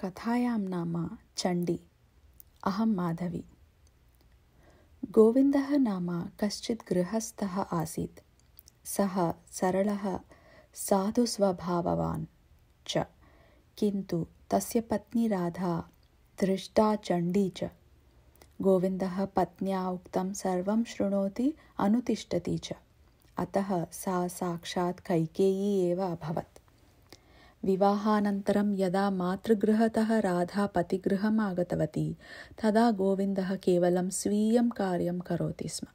कथायां नाम चण्डी अहं माधवी गोविन्दः नाम कश्चित् गृहस्थः आसीत् सः सरलः साधुस्वभाववान् च किन्तु तस्य पत्नी राधा दृष्टा चण्डी च गोविन्दः पत्न्या उक्तं सर्वं शृणोति अनुतिष्ठति च अतः सा साक्षात् कैकेयी एव अभवत् विवाहानन्तरं यदा मातृगृहतः राधा पतिगृहम् आगतवती तदा गोविन्दः केवलं स्वीयं कार्यं करोति स्म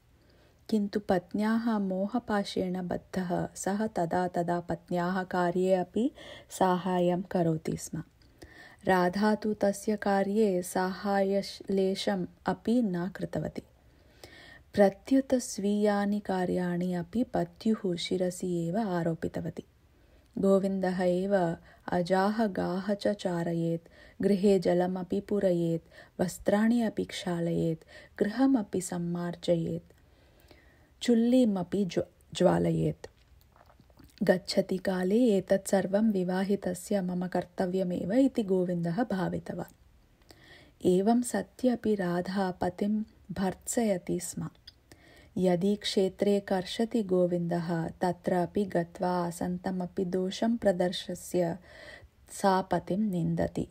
किन्तु पत्न्याः मोहपाशेण बद्धः सः तदा तदा पत्न्याः कार्ये अपि साहाय्यं करोति स्म राधा तु तस्य कार्ये साहाय्यशम् अपि न कृतवती प्रत्युत स्वीयानि कार्याणि अपि पत्युः शिरसि एव आरोपितवती गोविन्दः एव अजाः गाः च चारयेत् गृहे जलमपि पूरयेत् वस्त्राणि अपि क्षालयेत् गृहमपि सम्मार्जयेत् चुल्लीमपि ज्वालयेत् गच्छति काले एतत् सर्वं विवाहितस्य मम कर्तव्यमेव इति गोविन्दः भावितवान् एवं सत्यपि राधा पतिं भर्त्सयति स्म यदि क्षेत्रे कर्षति गोविन्दः तत्रापि गत्वा आसन्तमपि दोषं प्रदर्शस्य सा पतिं निन्दति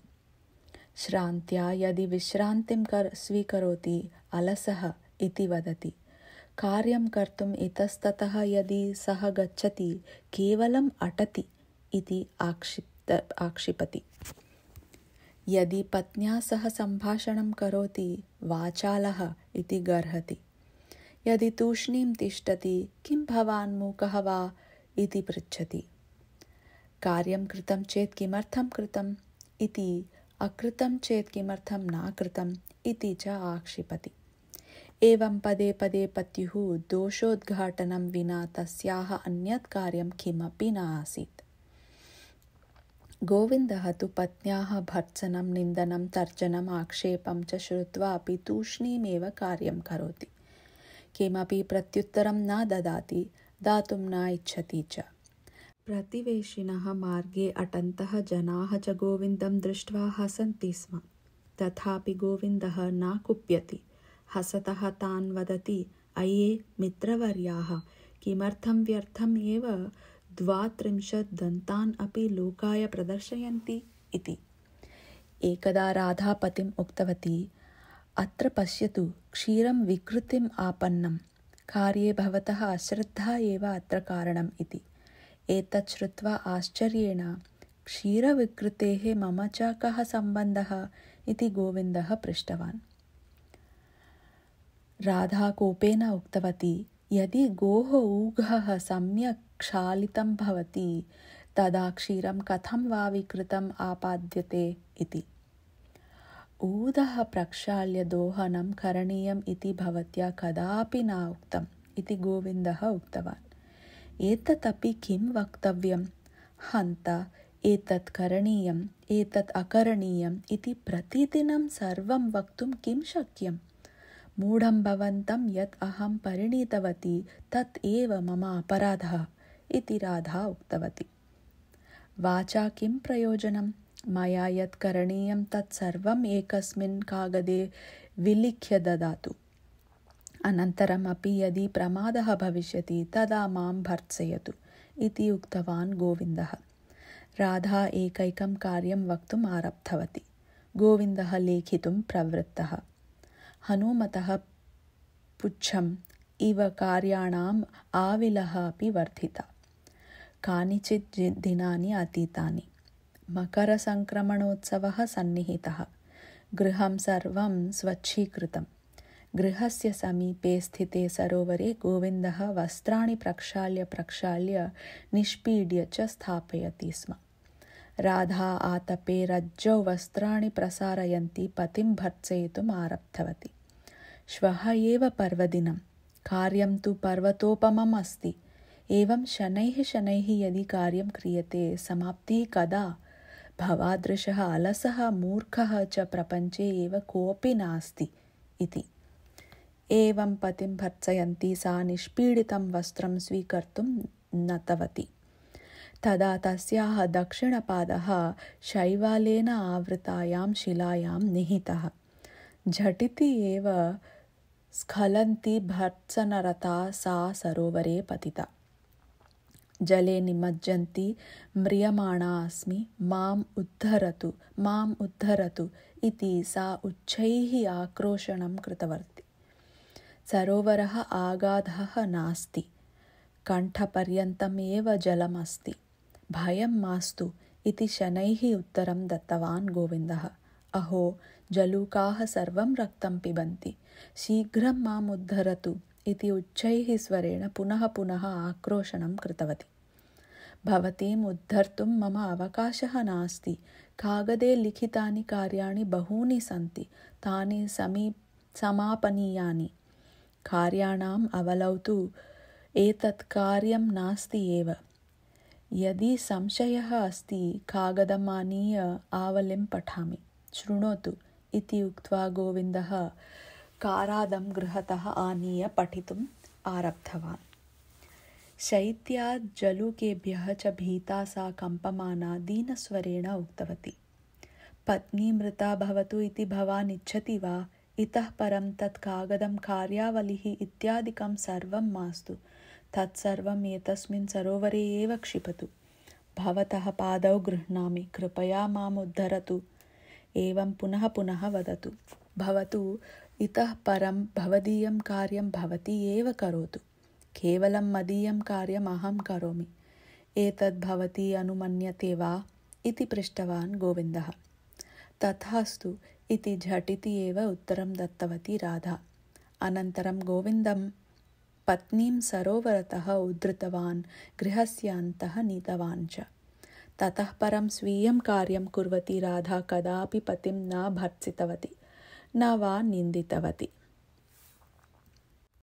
श्रान्त्या यदि विश्रान्तिं कर् स्वीकरोति अलसः इति वदति कार्यं कर्तुम् इतस्ततः यदि सः गच्छति केवलम् अटति इति आक्षिप्त आक्षिपति यदि पत्न्या सह सम्भाषणं करोति वाचालः इति गर्हति यदि तूष्णीं तिष्ठति किं भवान् मूकः वा इति पृच्छति कार्यं कृतं चेत् किमर्थं कृतम् इति अकृतं चेत् किमर्थं न कृतम् इति च आक्षिपति एवं पदे पदे पत्युः दोषोद्घाटनं विना तस्याः अन्यत् कार्यं किमपि न आसीत् गोविन्दः तु पत्न्याः भर्त्सनं निन्दनं तर्जनम् आक्षेपं च श्रुत्वा अपि तूष्णीमेव कार्यं करोति किमपि प्रत्युत्तरं न ददाति दातुं न इच्छति च प्रतिवेशिनः मार्गे अटन्तः जनाः च गोविन्दं दृष्ट्वा हसन्ति स्म तथापि गोविन्दः न कुप्यति हसतः तान् वदति अये मित्रवर्याः किमर्थं व्यर्थम् एव द्वात्रिंशत् दन्तान् अपि लोकाय प्रदर्शयन्ति इति एकदा राधापतिम् उक्तवती अत्र पश्यतु क्षीरं विकृतिम् आपन्नं कार्ये भवतः अश्रद्धा एव अत्र कारणम् इति एतत् श्रुत्वा आश्चर्येण क्षीरविकृतेः मम च कः सम्बन्धः इति गोविन्दः पृष्टवान् राधा कोपेन उक्तवती यदि गोः ऊघः सम्यक् क्षालितं भवति तदा क्षीरं कथं वा विकृतम् आपाद्यते इति ऊदः प्रक्षाल्य दोहनं करणीयम् इति भवत्या कदापि न उक्तम् इति गोविन्दः उक्तवान् एतत् अपि किं वक्तव्यं हन्त एतत् करणीयम् एतत् अकरणीयम् इति प्रतिदिनं सर्वं वक्तुं किं शक्यम् मूढं भवन्तं यत् अहं परिणीतवती तत् एव मम अपराधः इति राधा उक्तवती वाचा किं प्रयोजनम् मया यत् करणीयं तत् सर्वम् एकस्मिन् कागदे विलिख्य ददातु अनन्तरम् अपि यदि प्रमादः भविष्यति तदा मां भर्त्सयतु इति उक्तवान् गोविन्दः राधा एकैकं कार्यं वक्तुम् आरब्धवती गोविन्दः लेखितुं प्रवृत्तः हनुमतः पुच्छम् इव कार्याणाम् आविलः अपि वर्धिता कानिचित् दिनानि अतीतानि मकरसङ्क्रमणोत्सवः सन्निहितः गृहं सर्वं स्वच्छीकृतं गृहस्य समीपे स्थिते सरोवरे गोविन्दः वस्त्राणि प्रक्षाल्य प्रक्षाल्य निष्पीड्य च स्थापयति स्म राधा आतपे रज्जौ वस्त्राणि प्रसारयन्ती पतिं भर्त्सयितुम् आरब्धवती श्वः एव पर्वदिनं कार्यं तु पर्वतोपमम् अस्ति एवं शनैः शनैः यदि कार्यं क्रियते समाप्तिः कदा भवादृशः अलसः मूर्खः च प्रपञ्चे एव कोऽपि नास्ति इति एवं पतिं भर्त्सयन्ती सा निष्पीडितं वस्त्रं स्वीकर्तुं नतवती तदा तस्याः दक्षिणपादः शैवालेन आवृतायां शिलायां निहितः झटिति एव स्खलन्ती भर्त्सनरता सा सरोवरे पतिता జలే నిమజ్జంతి మ్రియమాణాస్మి మాం ఉద్ధరతు మాం ఉద్ధరతు ఇది సా ఉచ్చై ఆక్రోషణం కృతవర్తి సరోవర ఆగాధ నాస్తి కంఠపర్యంతమే జలమస్తి భయం మాస్తు ఇది శనై ఉత్తరం దత్తవాన్ గోవింద అహో జలూకాः సర్వం రక్తం పిబంతి శీఘ్రం మాముద్ధరతు ఇది ఉచ్చై స్వరేణ పునః పునః ఆక్రోషణం కృతవతి भवतीम् उद्धर्तुं मम अवकाशः नास्ति कागदे लिखितानि कार्याणि बहूनि सन्ति तानि समी समापनीयानि कार्याणाम् अवलौ तु एतत् कार्यं नास्ति एव यदि संशयः अस्ति कागदम् आनीय आवलिं पठामि शृणोतु इति उक्त्वा गोविन्दः कारादं गृहतः आनीय पठितुम् आरब्धवान् शैत्याज्जलूकेभ्यः च भीता सा कम्पमाना दीनस्वरेण उक्तवती पत्नी मृता भवतु इति भवान् इच्छति वा इतः परं तत् कागदं कार्यावलिः इत्यादिकं सर्वं मास्तु तत्सर्वम् एतस्मिन् सरोवरे एव क्षिपतु भवतः पादौ गृह्णामि कृपया माम् उद्धरतु एवं पुनः पुनः वदतु भवतु इतः परं भवदीयं कार्यं भवती एव करोतु केवलं मदीयं कार्यमहं करोमि एतद्भवती अनुमन्यते वा इति पृष्टवान् गोविन्दः तथास्तु इति झटिति एव उत्तरं दत्तवती राधा अनन्तरं गोविन्दं पत्नीं सरोवरतः उद्धृतवान् गृहस्य अन्तः नीतवान् च ततः परं स्वीयं कार्यं कुर्वती राधा कदापि पतिं न भर्त्सितवती न वा निन्दितवती